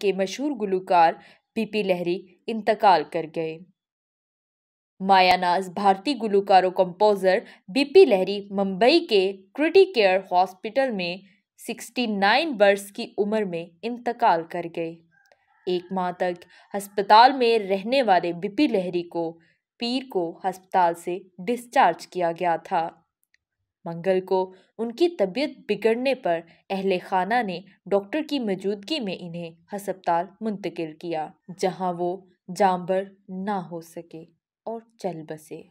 के मशहूर गुलकार पीपी लहरी इंतकाल कर गए मायानाज भारतीय गुलकारों और कंपोज़र बीपी लहरी मुंबई के क्रिटी केयर हॉस्पिटल में 69 वर्ष की उम्र में इंतकाल कर गए एक माह तक अस्पताल में रहने वाले बीपी लहरी को पीर को अस्पताल से डिस्चार्ज किया गया था मंगल को उनकी तबीयत बिगड़ने पर अहले खाना ने डॉक्टर की मौजूदगी में इन्हें हस्पताल मुंतकिल किया जहां वो जामबर ना हो सके और चल बसे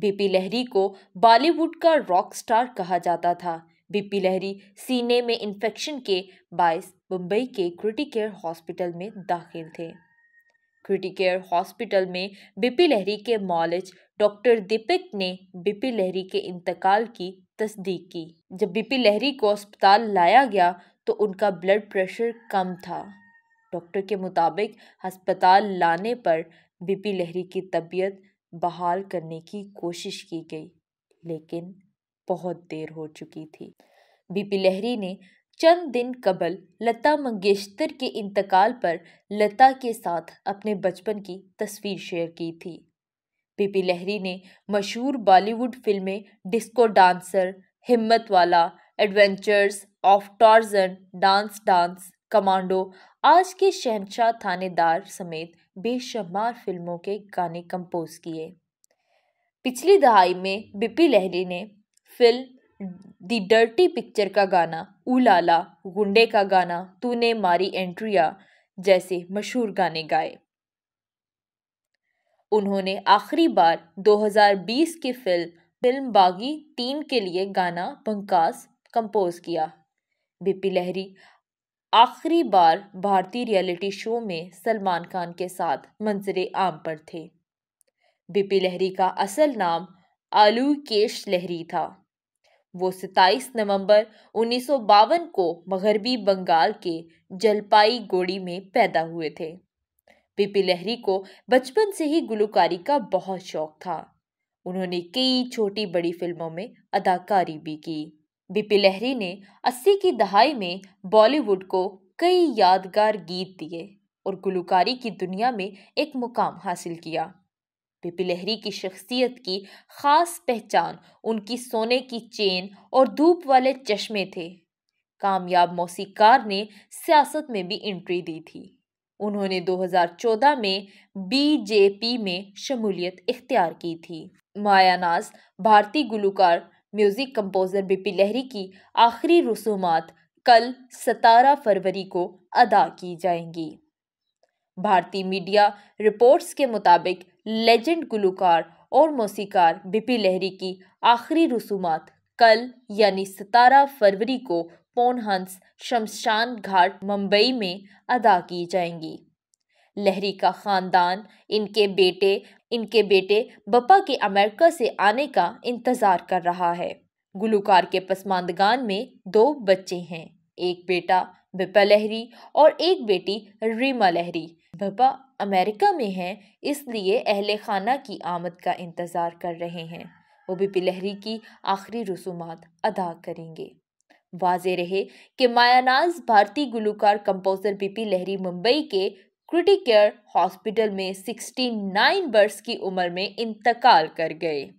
बीपी लहरी को बॉलीवुड का रॉक स्टार कहा जाता था बीपी लहरी सीने में इन्फेक्शन के बायस मुंबई के क्रिटिकेयर हॉस्पिटल में दाखिल थे क्रिटिकेयर हॉस्पिटल में बीपी लहरी के मॉलिज डॉक्टर दीपक ने बीपी लहरी के इंतकाल की तस्दीक की जब बीपी लहरी को अस्पताल लाया गया तो उनका ब्लड प्रेशर कम था डॉक्टर के मुताबिक अस्पताल लाने पर बीपी लहरी की तबीयत बहाल करने की कोशिश की गई लेकिन बहुत देर हो चुकी थी बीपी लहरी ने चंद दिन कबल लता मंगेशकर के इंतकाल पर लता के साथ अपने बचपन की तस्वीर शेयर की थी पीपी लहरी ने मशहूर बॉलीवुड फिल्में disco dancer Himmatwala adventures of Tarzan dance dance commando Aaj Ke शहनशाह थानेदार समेत बेशुमार फिल्मों के गाने कंपोज किए पिछली दहाई में बिपी लहरी ने फिल्म दी डर्टी पिक्चर का गाना उलाला गुंडे का गाना तूने मारी एंट्रिया जैसे मशहूर गाने गाए उन्होंने आखिरी बार 2020 की फिल्म फिल्म बागी तीन के लिए गाना पंकास कंपोज किया बिपी लहरी आखिरी बार भारतीय रियलिटी शो में सलमान खान के साथ मंजर आम पर थे बिपी लहरी का असल नाम आलू केश लहरी था वो 27 नवंबर उन्नीस को मगरबी बंगाल के गोड़ी में पैदा हुए थे पीपी लहरी को बचपन से ही गुलकारी का बहुत शौक था उन्होंने कई छोटी बड़ी फिल्मों में अदाकारी भी की बीपी लहरी ने 80 की दहाई में बॉलीवुड को कई यादगार गीत दिए और गुलकारी की दुनिया में एक मुकाम हासिल किया बीपी लहरी की शख्सियत की खास पहचान उनकी सोने की चेन और धूप वाले चश्मे थे कामयाब मौसीकार ने सियासत में भी एंट्री दी थी उन्होंने 2014 में बीजेपी में शमूलियत इख्तियार की थी माया नाज भारतीय गुलकार म्यूज़िक कंपोज़र बिपी लहरी की आखिरी रसूमात कल 17 फरवरी को अदा की जाएंगी भारतीय मीडिया रिपोर्ट्स के मुताबिक लेजेंड गुलकार और मौसीकार बिपी लहरी की आखिरी रसूमात कल यानी 17 फरवरी को पोनहंस शमशान घाट मुंबई में अदा की जाएंगी लहरी का ख़ानदान इनके बेटे इनके बेटे बपा के अमेरिका से आने का इंतज़ार कर रहा है गुलकार के पसमानदगान में दो बच्चे हैं एक बेटा बिपा लहरी और एक बेटी रीमा लहरी बपा अमेरिका में हैं इसलिए अहल खाना की आमद का इंतज़ार कर रहे हैं वो बिपी लहरी की आखिरी रसूमात अदा करेंगे वाजे रहे कि मायानाज भारतीय गुलूकार कंपोजर बीपी लहरी मुंबई के क्रिटिकेयर हॉस्पिटल में 69 वर्ष की उम्र में इंतकाल कर गए